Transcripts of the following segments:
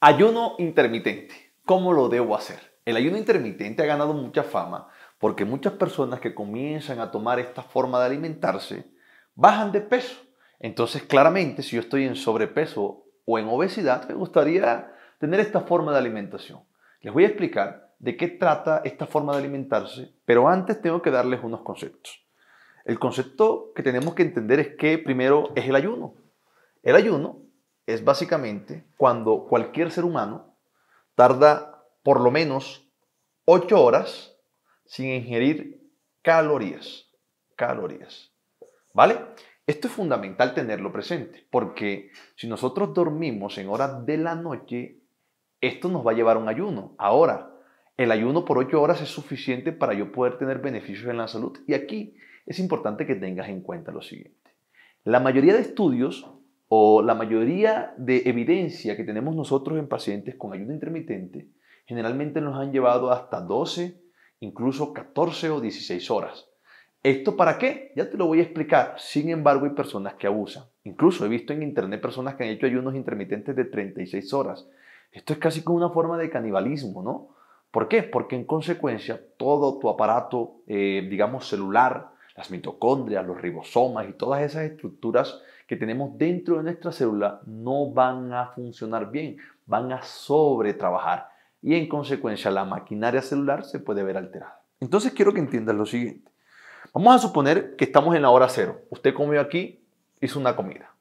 Ayuno intermitente. ¿Cómo lo debo hacer? El ayuno intermitente ha ganado mucha fama porque muchas personas que comienzan a tomar esta forma de alimentarse bajan de peso. Entonces, claramente, si yo estoy en sobrepeso o en obesidad, me gustaría tener esta forma de alimentación. Les voy a explicar de qué trata esta forma de alimentarse, pero antes tengo que darles unos conceptos. El concepto que tenemos que entender es que primero es el ayuno. El ayuno es básicamente cuando cualquier ser humano tarda por lo menos 8 horas sin ingerir calorías. Calorías. ¿Vale? Esto es fundamental tenerlo presente, porque si nosotros dormimos en horas de la noche, esto nos va a llevar a un ayuno. Ahora, el ayuno por 8 horas es suficiente para yo poder tener beneficios en la salud. Y aquí es importante que tengas en cuenta lo siguiente. La mayoría de estudios o la mayoría de evidencia que tenemos nosotros en pacientes con ayuda intermitente, generalmente nos han llevado hasta 12, incluso 14 o 16 horas. ¿Esto para qué? Ya te lo voy a explicar. Sin embargo, hay personas que abusan. Incluso he visto en internet personas que han hecho ayunos intermitentes de 36 horas. Esto es casi como una forma de canibalismo, ¿no? ¿Por qué? Porque en consecuencia todo tu aparato, eh, digamos, celular, las mitocondrias, los ribosomas y todas esas estructuras que tenemos dentro de nuestra célula no van a funcionar bien, van a sobretrabajar y en consecuencia la maquinaria celular se puede ver alterada. Entonces quiero que entiendas lo siguiente. Vamos a suponer que estamos en la hora cero. Usted comió aquí, hizo una comida.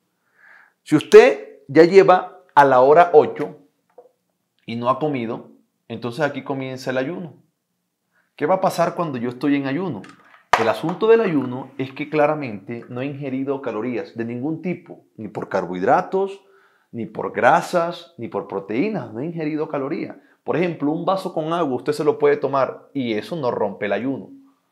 Si usted ya lleva a la hora 8 y no ha comido, entonces aquí comienza el ayuno. ¿Qué va a pasar cuando yo estoy en ayuno? El asunto del ayuno es que claramente no he ingerido calorías de ningún tipo, ni por carbohidratos, ni por grasas, ni por proteínas, no he ingerido calorías. Por ejemplo, un vaso con agua usted se lo puede tomar y eso no rompe el ayuno.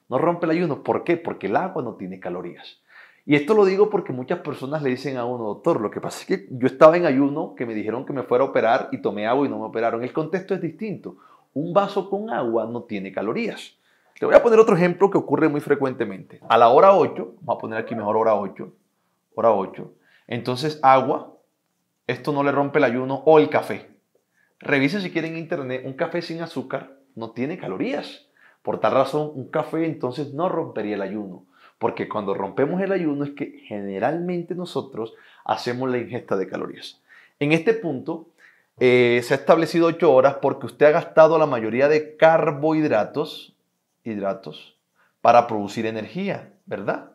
No rompe el ayuno, ¿por qué? Porque el agua no tiene calorías. Y esto lo digo porque muchas personas le dicen a uno, doctor, lo que pasa es que yo estaba en ayuno, que me dijeron que me fuera a operar y tomé agua y no me operaron. El contexto es distinto. Un vaso con agua no tiene calorías. Le voy a poner otro ejemplo que ocurre muy frecuentemente. A la hora 8, vamos a poner aquí mejor hora 8, hora 8. Entonces agua, esto no le rompe el ayuno o el café. Revise si quieren internet, un café sin azúcar no tiene calorías. Por tal razón, un café entonces no rompería el ayuno. Porque cuando rompemos el ayuno es que generalmente nosotros hacemos la ingesta de calorías. En este punto, eh, se ha establecido 8 horas porque usted ha gastado la mayoría de carbohidratos hidratos para producir energía, ¿verdad?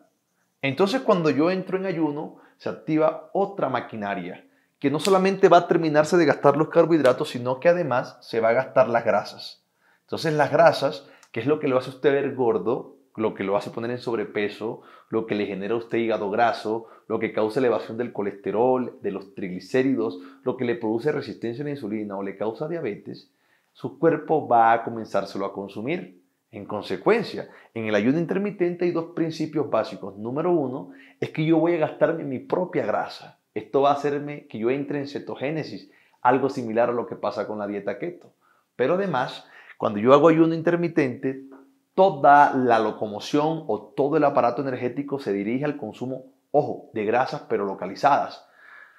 Entonces cuando yo entro en ayuno, se activa otra maquinaria que no solamente va a terminarse de gastar los carbohidratos, sino que además se va a gastar las grasas. Entonces las grasas, que es lo que lo hace usted ver gordo, lo que lo hace poner en sobrepeso, lo que le genera a usted hígado graso, lo que causa elevación del colesterol, de los triglicéridos, lo que le produce resistencia a la insulina o le causa diabetes, su cuerpo va a comenzárselo a consumir. En consecuencia, en el ayuno intermitente hay dos principios básicos. Número uno es que yo voy a gastarme mi propia grasa. Esto va a hacerme que yo entre en cetogénesis, algo similar a lo que pasa con la dieta keto. Pero además, cuando yo hago ayuno intermitente, toda la locomoción o todo el aparato energético se dirige al consumo, ojo, de grasas pero localizadas.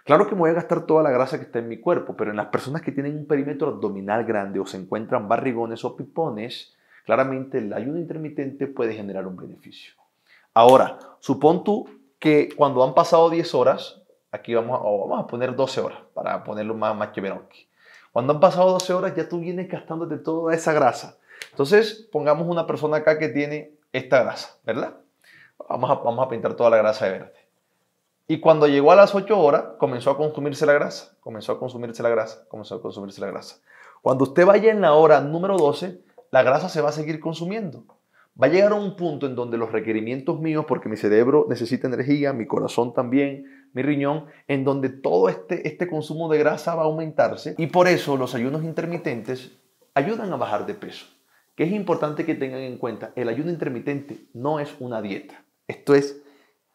Claro que voy a gastar toda la grasa que está en mi cuerpo, pero en las personas que tienen un perímetro abdominal grande o se encuentran barrigones o pipones, Claramente la ayuda intermitente puede generar un beneficio. Ahora, supón tú que cuando han pasado 10 horas, aquí vamos a, vamos a poner 12 horas para ponerlo más, más que aquí. Cuando han pasado 12 horas ya tú vienes gastándote toda esa grasa. Entonces, pongamos una persona acá que tiene esta grasa, ¿verdad? Vamos a, vamos a pintar toda la grasa de verde. Y cuando llegó a las 8 horas, comenzó a consumirse la grasa, comenzó a consumirse la grasa, comenzó a consumirse la grasa. Cuando usted vaya en la hora número 12, la grasa se va a seguir consumiendo. Va a llegar a un punto en donde los requerimientos míos, porque mi cerebro necesita energía, mi corazón también, mi riñón, en donde todo este, este consumo de grasa va a aumentarse. Y por eso los ayunos intermitentes ayudan a bajar de peso. Que es importante que tengan en cuenta, el ayuno intermitente no es una dieta. Esto es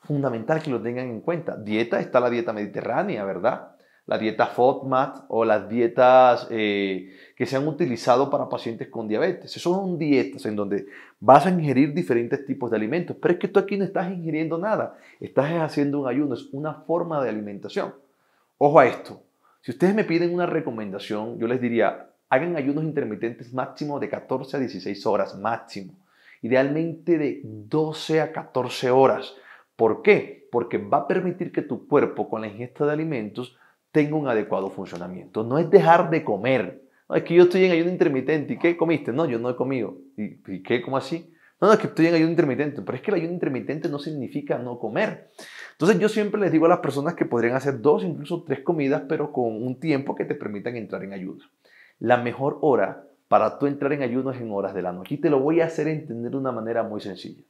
fundamental que lo tengan en cuenta. Dieta está la dieta mediterránea, ¿verdad? la dieta FODMAP o las dietas eh, que se han utilizado para pacientes con diabetes. son dietas en donde vas a ingerir diferentes tipos de alimentos, pero es que tú aquí no estás ingiriendo nada, estás haciendo un ayuno, es una forma de alimentación. Ojo a esto, si ustedes me piden una recomendación, yo les diría, hagan ayunos intermitentes máximo de 14 a 16 horas, máximo. Idealmente de 12 a 14 horas. ¿Por qué? Porque va a permitir que tu cuerpo con la ingesta de alimentos tenga un adecuado funcionamiento. No es dejar de comer. No, es que yo estoy en ayuno intermitente. ¿Y qué comiste? No, yo no he comido. ¿Y, qué? ¿Cómo así? No, no, es que estoy en ayuno intermitente. Pero es que el ayuno intermitente no significa no comer. Entonces yo siempre les digo a las personas que podrían hacer dos, incluso tres comidas, pero con un tiempo que te permitan entrar en ayuno. La mejor hora para tú entrar en ayuno es en horas de la noche. Y te lo voy a hacer entender de una manera muy sencilla.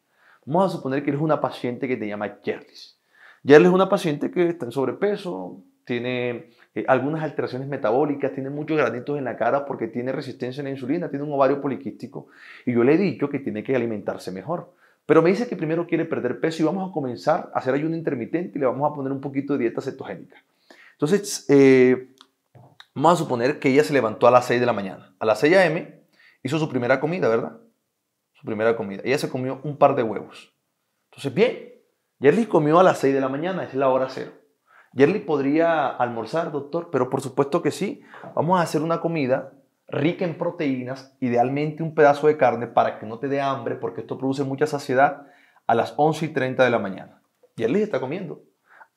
Vamos a suponer que eres una paciente que te llama Jerlis. Jerlis es una paciente que está en sobrepeso, tiene eh, algunas alteraciones metabólicas, tiene muchos granitos en la cara porque tiene resistencia a la insulina, tiene un ovario poliquístico. Y yo le he dicho que tiene que alimentarse mejor. Pero me dice que primero quiere perder peso y vamos a comenzar a hacer ayuno intermitente y le vamos a poner un poquito de dieta cetogénica. Entonces, eh, vamos a suponer que ella se levantó a las 6 de la mañana. A las 6 a.m. hizo su primera comida, ¿verdad? Su primera comida. Ella se comió un par de huevos. Entonces, bien, les comió a las 6 de la mañana, es la hora cero. ¿Jerly podría almorzar, doctor, pero por supuesto que sí. Vamos a hacer una comida rica en proteínas, idealmente un pedazo de carne para que no te dé hambre, porque esto produce mucha saciedad, a las 11 y 30 de la mañana. Yerly está comiendo.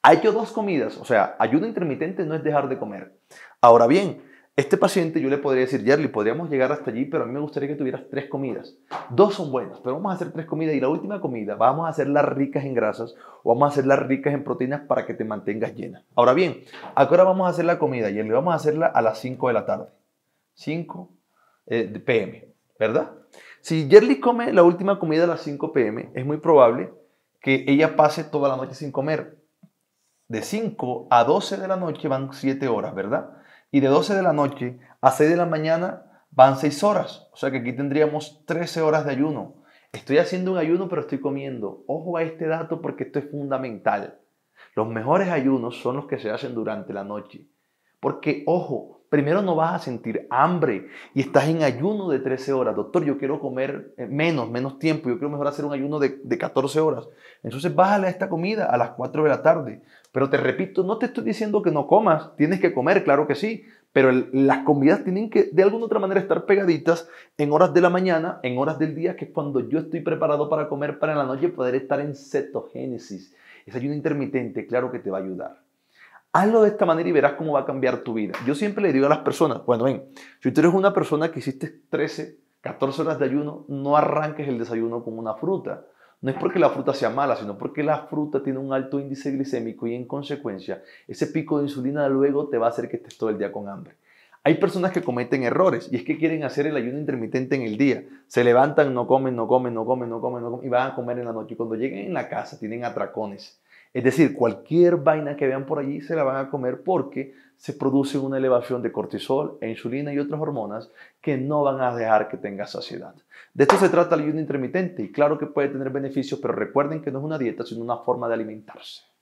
Ha hecho dos comidas, o sea, ayuda intermitente no es dejar de comer. Ahora bien, este paciente yo le podría decir, Jerry, podríamos llegar hasta allí, pero a mí me gustaría que tuvieras tres comidas. Dos son buenas, pero vamos a hacer tres comidas y la última comida vamos a hacerlas ricas en grasas o vamos a hacerlas ricas en proteínas para que te mantengas llena. Ahora bien, ¿a qué vamos a hacer la comida, y le Vamos a hacerla a las 5 de la tarde. 5 eh, pm, ¿verdad? Si Jerry come la última comida a las 5 pm, es muy probable que ella pase toda la noche sin comer. De 5 a 12 de la noche van 7 horas, ¿verdad? Y de 12 de la noche a 6 de la mañana van 6 horas. O sea que aquí tendríamos 13 horas de ayuno. Estoy haciendo un ayuno pero estoy comiendo. Ojo a este dato porque esto es fundamental. Los mejores ayunos son los que se hacen durante la noche. Porque, ojo, primero no vas a sentir hambre y estás en ayuno de 13 horas. Doctor, yo quiero comer eh, menos, menos tiempo, yo quiero mejor hacer un ayuno de, 14 horas. Entonces bájale a esta comida a las 4 de la tarde. Pero te repito, no te estoy diciendo que no comas, tienes que comer, claro que sí, pero las comidas tienen que de alguna u otra manera estar pegaditas en horas de la mañana, en horas del día, que es cuando yo estoy preparado para comer para la noche poder estar en cetogénesis. es ayuno intermitente, claro que te va a ayudar. Hazlo de esta manera y verás cómo va a cambiar tu vida. Yo siempre le digo a las personas, bueno, ven, si tú eres una persona que hiciste 13, 14 horas de ayuno, no arranques el desayuno con una fruta. No es porque la fruta sea mala, sino porque la fruta tiene un alto índice glicémico y en consecuencia ese pico de insulina luego te va a hacer que estés todo el día con hambre. Hay personas que cometen errores y es que quieren hacer el ayuno intermitente en el día. Se levantan, no comen, no comen, no comen, no comen, no comen y van a comer en la noche. Y cuando lleguen en la casa tienen atracones es decir, cualquier vaina que vean por allí se la van a comer porque se produce una elevación de cortisol e insulina y otras hormonas que no van a dejar que tenga saciedad. De esto se trata el ayuno intermitente y claro que puede tener beneficios, pero recuerden que no es una dieta, sino una forma de alimentarse.